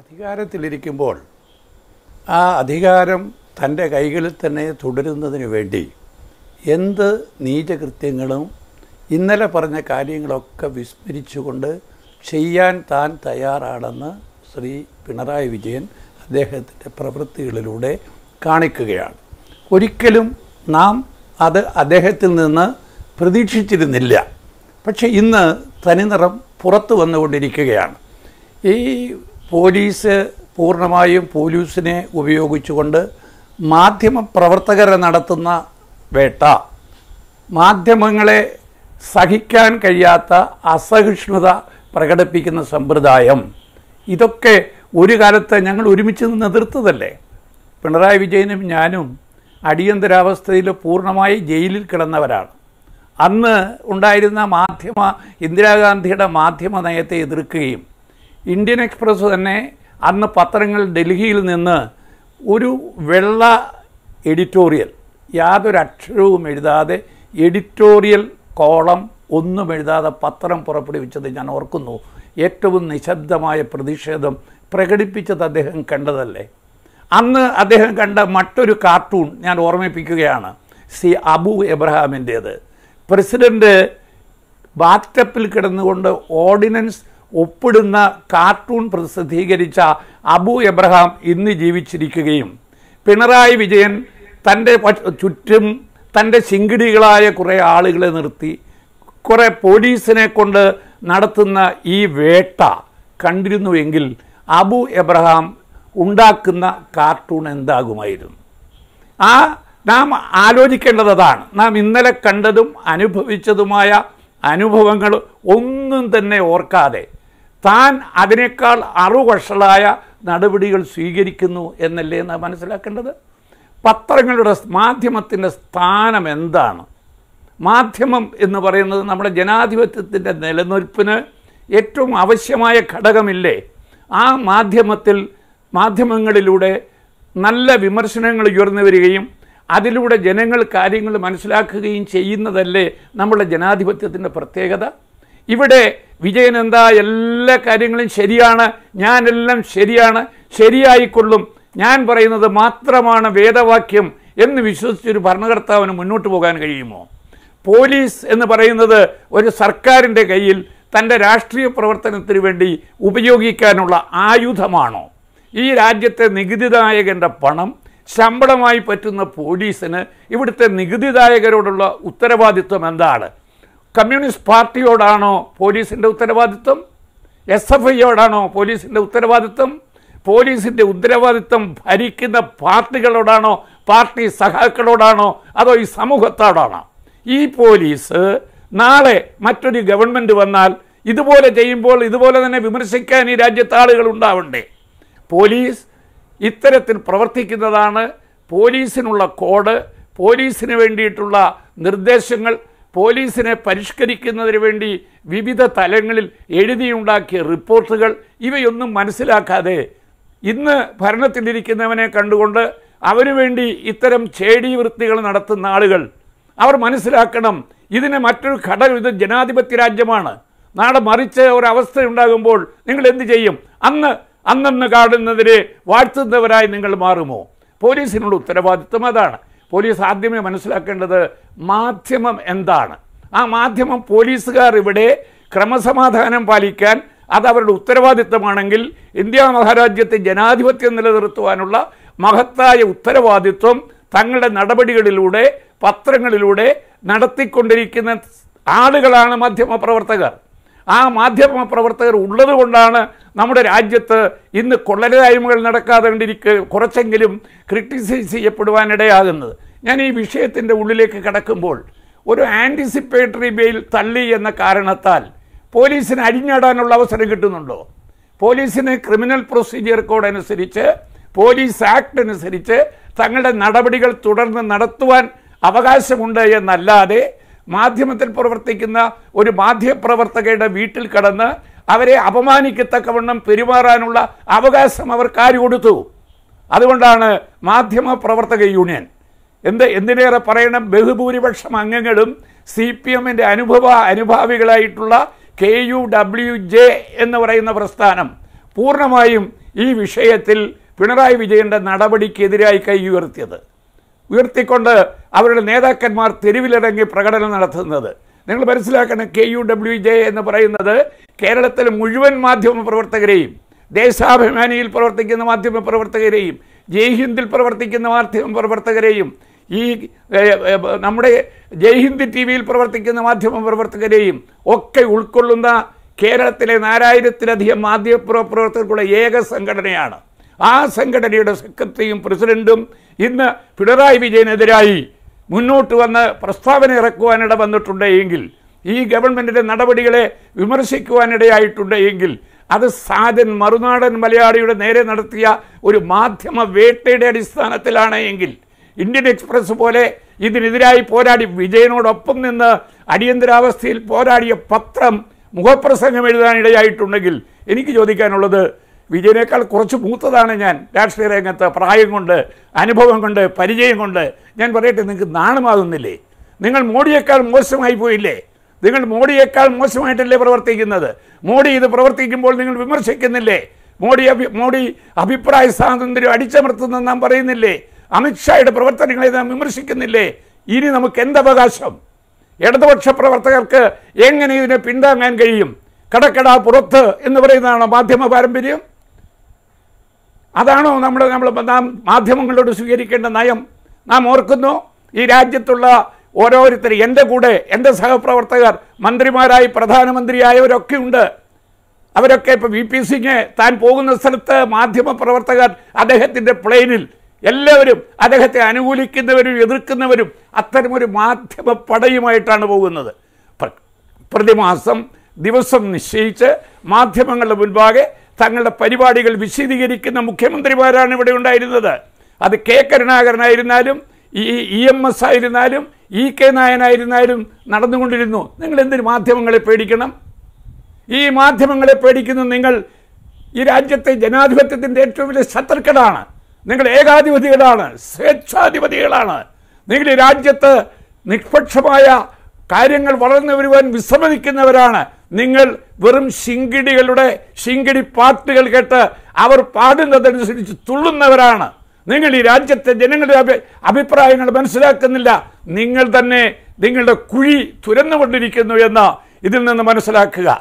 അധികാരത്തിലിരിക്കുമ്പോൾ ആ അധികാരം തൻ്റെ കൈകളിൽ തന്നെ തുടരുന്നതിന് വേണ്ടി എന്ത് നീചകൃത്യങ്ങളും ഇന്നലെ പറഞ്ഞ കാര്യങ്ങളൊക്കെ വിസ്മരിച്ചുകൊണ്ട് ചെയ്യാൻ താൻ തയ്യാറാണെന്ന് ശ്രീ പിണറായി വിജയൻ അദ്ദേഹത്തിൻ്റെ പ്രവൃത്തികളിലൂടെ കാണിക്കുകയാണ് ഒരിക്കലും നാം അത് അദ്ദേഹത്തിൽ നിന്ന് പ്രതീക്ഷിച്ചിരുന്നില്ല പക്ഷേ ഇന്ന് നിറം പുറത്തു വന്നുകൊണ്ടിരിക്കുകയാണ് ഈ പോലീസ് പൂർണ്ണമായും പോലീസിനെ ഉപയോഗിച്ചുകൊണ്ട് മാധ്യമപ്രവർത്തകർ നടത്തുന്ന വേട്ട മാധ്യമങ്ങളെ സഹിക്കാൻ കഴിയാത്ത അസഹിഷ്ണുത പ്രകടിപ്പിക്കുന്ന സമ്പ്രദായം ഇതൊക്കെ ഒരു കാലത്ത് ഞങ്ങൾ ഒരുമിച്ച് നിന്ന് എതിർത്തതല്ലേ പിണറായി വിജയനും ഞാനും അടിയന്തരാവസ്ഥയിൽ പൂർണ്ണമായി ജയിലിൽ കിടന്നവരാണ് അന്ന് ഉണ്ടായിരുന്ന മാധ്യമ ഇന്ദിരാഗാന്ധിയുടെ മാധ്യമ നയത്തെ എതിർക്കുകയും ഇന്ത്യൻ എക്സ്പ്രസ് തന്നെ അന്ന് പത്രങ്ങൾ ഡൽഹിയിൽ നിന്ന് ഒരു വെള്ള എഡിറ്റോറിയൽ യാതൊരു അക്ഷരവും എഴുതാതെ എഡിറ്റോറിയൽ കോളം ഒന്നും എഴുതാതെ പത്രം പുറപ്പെടുവിച്ചത് ഞാൻ ഓർക്കുന്നു ഏറ്റവും നിശബ്ദമായ പ്രതിഷേധം പ്രകടിപ്പിച്ചത് അദ്ദേഹം കണ്ടതല്ലേ അന്ന് അദ്ദേഹം കണ്ട മറ്റൊരു കാർട്ടൂൺ ഞാൻ ഓർമ്മിപ്പിക്കുകയാണ് സി അബു എബ്രഹാമിൻ്റേത് പ്രസിഡൻ്റ് ബാറ്റപ്പിൽ കിടന്നുകൊണ്ട് ഓർഡിനൻസ് ഒപ്പിടുന്ന കാർട്ടൂൺ പ്രസിദ്ധീകരിച്ച അബു എബ്രഹാം ഇന്ന് ജീവിച്ചിരിക്കുകയും പിണറായി വിജയൻ തൻ്റെ ചുറ്റും തൻ്റെ ശിങ്കിടികളായ കുറേ ആളുകളെ നിർത്തി കുറേ പോലീസിനെ കൊണ്ട് നടത്തുന്ന ഈ വേട്ട കണ്ടിരുന്നുവെങ്കിൽ അബു എബ്രഹാം ഉണ്ടാക്കുന്ന കാർട്ടൂൺ എന്താകുമായിരുന്നു ആ നാം ആലോചിക്കേണ്ടത് അതാണ് നാം ഇന്നലെ കണ്ടതും അനുഭവിച്ചതുമായ അനുഭവങ്ങൾ ഒന്നും തന്നെ ഓർക്കാതെ താൻ അതിനേക്കാൾ അറുവഷളായ നടപടികൾ സ്വീകരിക്കുന്നു എന്നല്ലേ എന്നാണ് മനസ്സിലാക്കേണ്ടത് പത്രങ്ങളുടെ മാധ്യമത്തിൻ്റെ സ്ഥാനം എന്താണ് മാധ്യമം എന്ന് പറയുന്നത് നമ്മുടെ ജനാധിപത്യത്തിൻ്റെ നിലനിൽപ്പിന് ഏറ്റവും ആവശ്യമായ ഘടകമില്ലേ ആ മാധ്യമത്തിൽ മാധ്യമങ്ങളിലൂടെ നല്ല വിമർശനങ്ങൾ ഉയർന്നു വരികയും അതിലൂടെ ജനങ്ങൾ കാര്യങ്ങൾ മനസ്സിലാക്കുകയും ചെയ്യുന്നതല്ലേ നമ്മുടെ ജനാധിപത്യത്തിൻ്റെ പ്രത്യേകത ഇവിടെ വിജയൻ എന്താ എല്ലാ കാര്യങ്ങളും ശരിയാണ് ഞാനെല്ലാം ശരിയാണ് ശരിയായിക്കൊള്ളും ഞാൻ പറയുന്നത് മാത്രമാണ് വേദവാക്യം എന്ന് വിശ്വസിച്ചൊരു ഭരണകർത്താവിന് മുന്നോട്ട് പോകാൻ കഴിയുമോ പോലീസ് എന്ന് പറയുന്നത് ഒരു സർക്കാരിൻ്റെ കയ്യിൽ തൻ്റെ രാഷ്ട്രീയ പ്രവർത്തനത്തിന് വേണ്ടി ഉപയോഗിക്കാനുള്ള ആയുധമാണോ ഈ രാജ്യത്തെ നികുതിദായകൻ്റെ പണം ശമ്പളമായി പറ്റുന്ന പോലീസിന് ഇവിടുത്തെ നികുതിദായകരോടുള്ള ഉത്തരവാദിത്വം എന്താണ് കമ്മ്യൂണിസ്റ്റ് പാർട്ടിയോടാണോ പോലീസിൻ്റെ ഉത്തരവാദിത്വം എസ് എഫ് ഐയോടാണോ പോലീസിൻ്റെ ഉത്തരവാദിത്വം പോലീസിൻ്റെ ഉത്തരവാദിത്വം ഭരിക്കുന്ന പാർട്ടികളോടാണോ പാർട്ടി സഹാക്കളോടാണോ അതോ ഈ സമൂഹത്തോടാണോ ഈ പോലീസ് നാളെ മറ്റൊരു ഗവൺമെൻറ് വന്നാൽ ഇതുപോലെ ചെയ്യുമ്പോൾ ഇതുപോലെ തന്നെ വിമർശിക്കാൻ ഈ രാജ്യത്ത് ആളുകൾ ഉണ്ടാവണ്ടേ പോലീസ് ഇത്തരത്തിൽ പ്രവർത്തിക്കുന്നതാണ് പോലീസിനുള്ള കോഡ് പോലീസിന് വേണ്ടിയിട്ടുള്ള നിർദ്ദേശങ്ങൾ പോലീസിനെ പരിഷ്കരിക്കുന്നതിന് വേണ്ടി വിവിധ തലങ്ങളിൽ എഴുതിയുണ്ടാക്കിയ റിപ്പോർട്ടുകൾ ഇവയൊന്നും മനസ്സിലാക്കാതെ ഇന്ന് ഭരണത്തിലിരിക്കുന്നവനെ കണ്ടുകൊണ്ട് അവനുവേണ്ടി ഇത്തരം ചേടി വൃത്തികൾ നടത്തുന്ന ആളുകൾ അവർ മനസ്സിലാക്കണം ഇതിനെ മറ്റൊരു ഘടകം ഇത് ജനാധിപത്യ രാജ്യമാണ് നാളെ മറിച്ച ഒരവസ്ഥ ഉണ്ടാകുമ്പോൾ നിങ്ങൾ എന്ത് ചെയ്യും അന്ന് അന്നന്ന് കാണുന്നതിനെ വാഴ്ത്തുന്നവരായി നിങ്ങൾ മാറുമോ പോലീസിനുള്ള ഉത്തരവാദിത്വം അതാണ് പോലീസ് ആദ്യമേ മനസ്സിലാക്കേണ്ടത് മാധ്യമം എന്താണ് ആ മാധ്യമം പോലീസുകാർ ഇവിടെ ക്രമസമാധാനം പാലിക്കാൻ അത് അവരുടെ ഉത്തരവാദിത്തമാണെങ്കിൽ ഇന്ത്യ മഹാരാജ്യത്തെ ജനാധിപത്യം നിലനിർത്തുവാനുള്ള മഹത്തായ ഉത്തരവാദിത്വം തങ്ങളുടെ നടപടികളിലൂടെ പത്രങ്ങളിലൂടെ നടത്തിക്കൊണ്ടിരിക്കുന്ന ആളുകളാണ് മാധ്യമ പ്രവർത്തകർ ആ മാധ്യമ പ്രവർത്തകർ ഉള്ളതുകൊണ്ടാണ് നമ്മുടെ രാജ്യത്ത് ഇന്ന് കൊള്ളരുതായ്മകൾ നടക്കാതെ കണ്ടിരിക്കുക കുറച്ചെങ്കിലും ക്രിട്ടിസൈസ് ചെയ്യപ്പെടുവാനിടയാകുന്നത് ഞാൻ ഈ വിഷയത്തിൻ്റെ ഉള്ളിലേക്ക് കടക്കുമ്പോൾ ഒരു ആൻറ്റിസിപ്പേറ്ററി ബെയിൽ തള്ളി എന്ന കാരണത്താൽ പോലീസിന് അഴിഞ്ഞാടാനുള്ള അവസരം കിട്ടുന്നുണ്ടോ പോലീസിന് ക്രിമിനൽ പ്രൊസീജിയർ കോഡ് അനുസരിച്ച് പോലീസ് ആക്ട് അനുസരിച്ച് തങ്ങളുടെ നടപടികൾ തുടർന്ന് നടത്തുവാൻ അവകാശമുണ്ട് എന്നല്ലാതെ മാധ്യമത്തിൽ പ്രവർത്തിക്കുന്ന ഒരു മാധ്യമപ്രവർത്തകയുടെ വീട്ടിൽ കടന്ന് അവരെ അപമാനിക്കത്തക്കവണ്ണം പെരുമാറാനുള്ള അവകാശം അവർ ആര് കൊടുത്തു അതുകൊണ്ടാണ് മാധ്യമ പ്രവർത്തക യൂണിയൻ എന്ത് എന്തിനേറെ പറയണം ബഹുഭൂരിപക്ഷം അംഗങ്ങളും സി പി എമ്മിൻ്റെ അനുഭവ അനുഭാവികളായിട്ടുള്ള കെ യു ഡബ്ല്യു ജെ എന്ന് പറയുന്ന പ്രസ്ഥാനം പൂർണ്ണമായും ഈ വിഷയത്തിൽ പിണറായി വിജയൻ്റെ നടപടിക്കെതിരായി കൈ ഉയർത്തിയത് ഉയർത്തിക്കൊണ്ട് അവരുടെ നേതാക്കന്മാർ തെരുവിലിറങ്ങി പ്രകടനം നടത്തുന്നത് നിങ്ങൾ മനസ്സിലാക്കണം കെ യു ഡബ്ല്യു ജെ എന്ന് പറയുന്നത് കേരളത്തിലെ മുഴുവൻ മാധ്യമ പ്രവർത്തകരെയും ദേശാഭിമാനിയിൽ പ്രവർത്തിക്കുന്ന മാധ്യമ പ്രവർത്തകരെയും ജയ്ഹിന്ദിൽ പ്രവർത്തിക്കുന്ന മാധ്യമ പ്രവർത്തകരെയും ഈ നമ്മുടെ ജയ്ഹിന്ദ് ടി വിയിൽ പ്രവർത്തിക്കുന്ന മാധ്യമ പ്രവർത്തകരെയും ഒക്കെ ഉൾക്കൊള്ളുന്ന കേരളത്തിലെ നാലായിരത്തിലധികം മാധ്യമ പ്രവർത്തകർക്കുള്ള ഏക സംഘടനയാണ് ആ സംഘടനയുടെ സെക്രട്ടറിയും പ്രസിഡന്റും ഇന്ന് പിണറായി വിജയനെതിരായി മുന്നോട്ട് വന്ന് പ്രസ്താവന ഇറക്കുവാനിട വന്നിട്ടുണ്ട് എങ്കിൽ ഈ ഗവൺമെൻറ്റിൻ്റെ നടപടികളെ വിമർശിക്കുവാനിടയായിട്ടുണ്ട് എങ്കിൽ അത് സാധൻ മറുനാടൻ മലയാളിയുടെ നേരെ നടത്തിയ ഒരു മാധ്യമ വേട്ടയുടെ അടിസ്ഥാനത്തിലാണ് എങ്കിൽ ഇന്ത്യൻ എക്സ്പ്രസ് പോലെ ഇതിനെതിരായി പോരാടി വിജയനോടൊപ്പം നിന്ന് അടിയന്തരാവസ്ഥയിൽ പോരാടിയ പത്രം മുഖപ്രസംഗം എഴുതാനിടയായിട്ടുണ്ടെങ്കിൽ എനിക്ക് ചോദിക്കാനുള്ളത് വിജയനേക്കാൾ കുറച്ച് മൂത്തതാണ് ഞാൻ രാഷ്ട്രീയ രംഗത്ത് പ്രായം കൊണ്ട് അനുഭവം കൊണ്ട് പരിചയം കൊണ്ട് ഞാൻ പറയട്ടെ നിങ്ങൾക്ക് നാണമാകുന്നില്ലേ നിങ്ങൾ മോഡിയേക്കാൾ മോശമായി പോയില്ലേ നിങ്ങൾ മോഡിയേക്കാൾ മോശമായിട്ടല്ലേ പ്രവർത്തിക്കുന്നത് മോഡി ഇത് പ്രവർത്തിക്കുമ്പോൾ നിങ്ങൾ വിമർശിക്കുന്നില്ലേ മോഡി അഭി മോഡി അഭിപ്രായ സ്വാതന്ത്ര്യം അടിച്ചമർത്തുന്നെന്ന് നാം പറയുന്നില്ലേ അമിത്ഷായുടെ പ്രവർത്തനങ്ങളെ നാം വിമർശിക്കുന്നില്ലേ ഇനി നമുക്ക് എന്തവകാശം ഇടതുപക്ഷ പ്രവർത്തകർക്ക് എങ്ങനെ ഇതിനെ പിന്താങ്ങാൻ കഴിയും കടക്കട പുറത്ത് എന്ന് പറയുന്നതാണ് മാധ്യമ പാരമ്പര്യം അതാണോ നമ്മൾ നമ്മൾ നാം മാധ്യമങ്ങളോട് സ്വീകരിക്കേണ്ട നയം നാം ഓർക്കുന്നു ഈ രാജ്യത്തുള്ള ഓരോരുത്തർ എൻ്റെ കൂടെ എൻ്റെ സഹപ്രവർത്തകർ മന്ത്രിമാരായി പ്രധാനമന്ത്രിയായവരൊക്കെ ഉണ്ട് അവരൊക്കെ ഇപ്പോൾ വി പി സിങ് താൻ പോകുന്ന സ്ഥലത്ത് മാധ്യമ പ്രവർത്തകർ അദ്ദേഹത്തിൻ്റെ പ്ലെയിനിൽ എല്ലാവരും അദ്ദേഹത്തെ അനുകൂലിക്കുന്നവരും എതിർക്കുന്നവരും അത്തരമൊരു മാധ്യമ പടയുമായിട്ടാണ് പോകുന്നത് പ്രതിമാസം ദിവസം നിശ്ചയിച്ച് മാധ്യമങ്ങളുടെ മുൻപാകെ തങ്ങളുടെ പരിപാടികൾ വിശദീകരിക്കുന്ന മുഖ്യമന്ത്രിമാരാണ് ഇവിടെ ഉണ്ടായിരുന്നത് അത് കെ കരുണാകരനായിരുന്നാലും ഈ ഇ എം എസ് ആയിരുന്നാലും ഇ കെ നായനായിരുന്നാലും നടന്നുകൊണ്ടിരുന്നു നിങ്ങൾ എന്തിനു മാധ്യമങ്ങളെ പേടിക്കണം ഈ മാധ്യമങ്ങളെ പേടിക്കുന്ന നിങ്ങൾ ഈ രാജ്യത്തെ ജനാധിപത്യത്തിൻ്റെ ഏറ്റവും വലിയ ശത്രുക്കളാണ് നിങ്ങൾ ഏകാധിപതികളാണ് സ്വേച്ഛാധിപതികളാണ് നിങ്ങൾ ഈ രാജ്യത്ത് നിഷ്പക്ഷമായ കാര്യങ്ങൾ വളർന്നു വരുവാൻ വിശ്രമിക്കുന്നവരാണ് നിങ്ങൾ വെറും ശിങ്കിടികളുടെ ശിങ്കിടി പാട്ടുകൾ കേട്ട് അവർ പാടുന്നതനുസരിച്ച് തുള്ളുന്നവരാണ് നിങ്ങൾ ഈ രാജ്യത്തെ ജനങ്ങളുടെ അഭിപ്രായങ്ങൾ മനസ്സിലാക്കുന്നില്ല നിങ്ങൾ തന്നെ നിങ്ങളുടെ കുഴി തുരന്നുകൊണ്ടിരിക്കുന്നു എന്ന് ഇതിൽ നിന്ന് മനസ്സിലാക്കുക